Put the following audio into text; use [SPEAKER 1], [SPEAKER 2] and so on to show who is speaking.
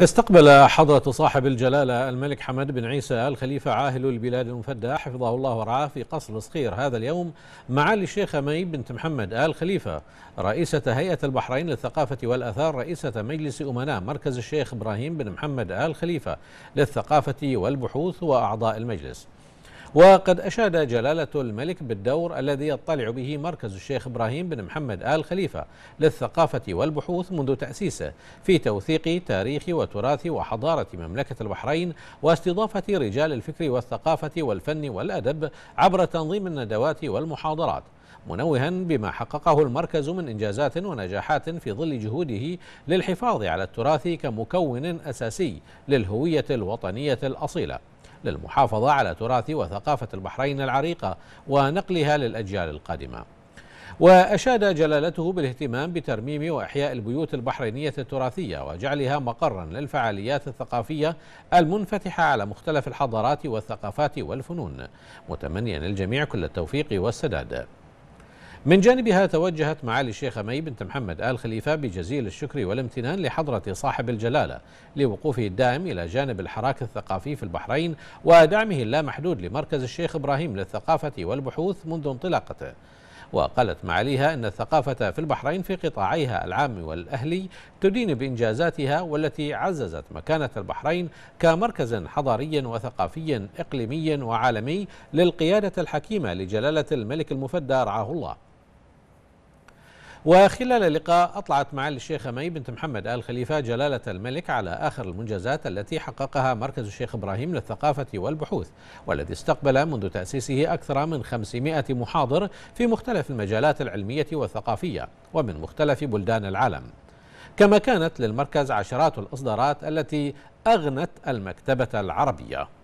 [SPEAKER 1] استقبل حضرة صاحب الجلالة الملك حمد بن عيسى الخليفة عاهل البلاد المفدى حفظه الله ورعاه في قصر صخير هذا اليوم معالي الشيخة مي بنت محمد آل خليفة رئيسة هيئة البحرين للثقافة والأثار رئيسة مجلس أمناء مركز الشيخ إبراهيم بن محمد آل خليفة للثقافة والبحوث وأعضاء المجلس وقد أشاد جلالة الملك بالدور الذي يطلع به مركز الشيخ إبراهيم بن محمد آل خليفة للثقافة والبحوث منذ تأسيسه في توثيق تاريخ وتراث وحضارة مملكة البحرين واستضافة رجال الفكر والثقافة والفن والأدب عبر تنظيم الندوات والمحاضرات منوها بما حققه المركز من إنجازات ونجاحات في ظل جهوده للحفاظ على التراث كمكون أساسي للهوية الوطنية الأصيلة للمحافظة على تراث وثقافة البحرين العريقة ونقلها للأجيال القادمة وأشاد جلالته بالاهتمام بترميم وإحياء البيوت البحرينية التراثية وجعلها مقرا للفعاليات الثقافية المنفتحة على مختلف الحضارات والثقافات والفنون متمنيا للجميع كل التوفيق والسداد من جانبها توجهت معالي الشيخ مي بنت محمد آل خليفة بجزيل الشكر والامتنان لحضرة صاحب الجلالة لوقوفه الدائم إلى جانب الحراك الثقافي في البحرين ودعمه اللامحدود لمركز الشيخ إبراهيم للثقافة والبحوث منذ انطلاقته وقالت معاليها أن الثقافة في البحرين في قطاعيها العام والأهلي تدين بإنجازاتها والتي عززت مكانة البحرين كمركز حضاري وثقافي إقليمي وعالمي للقيادة الحكيمة لجلالة الملك المفدى رعاه الله وخلال اللقاء أطلعت معالي الشيخة مي بنت محمد آل خليفة جلالة الملك على آخر المنجزات التي حققها مركز الشيخ إبراهيم للثقافة والبحوث والذي استقبل منذ تأسيسه أكثر من 500 محاضر في مختلف المجالات العلمية والثقافية ومن مختلف بلدان العالم كما كانت للمركز عشرات الإصدارات التي أغنت المكتبة العربية